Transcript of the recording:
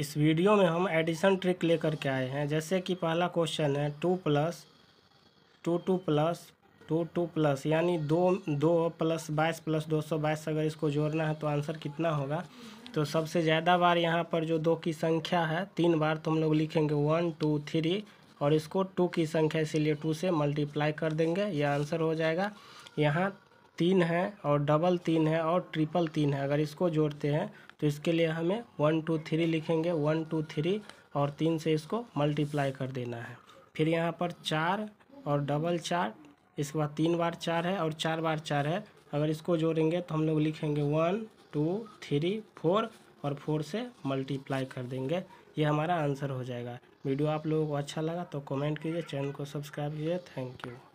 इस वीडियो में हम एडिशन ट्रिक लेकर के आए हैं जैसे कि पहला क्वेश्चन है two plus two two plus two two plus यानी दो दो प्लस बाईस प्लस दो सौ बाईस अगर इसको जोड़ना है तो आंसर कितना होगा तो सबसे ज़्यादा बार यहाँ पर जो दो की संख्या है तीन बार तो हम लोग लिखेंगे वन टू थ्री और इसको टू की संख्या इसीलिए टू से मल्टीप्लाई कर देंगे यह आंसर हो जाएगा यहाँ तीन है और डबल तीन है और ट्रिपल तीन है अगर इसको जोड़ते हैं तो इसके लिए हमें वन टू थ्री लिखेंगे वन टू थ्री और तीन से इसको मल्टीप्लाई कर देना है फिर यहाँ पर चार और डबल चार इसके बाद तीन बार चार है और चार बार चार है अगर इसको जोड़ेंगे तो हम लोग लिखेंगे वन टू थ्री फोर और फोर से मल्टीप्लाई कर देंगे ये हमारा आंसर हो जाएगा वीडियो आप लोगों को अच्छा लगा तो कमेंट कीजिए चैनल को सब्सक्राइब कीजिए थैंक यू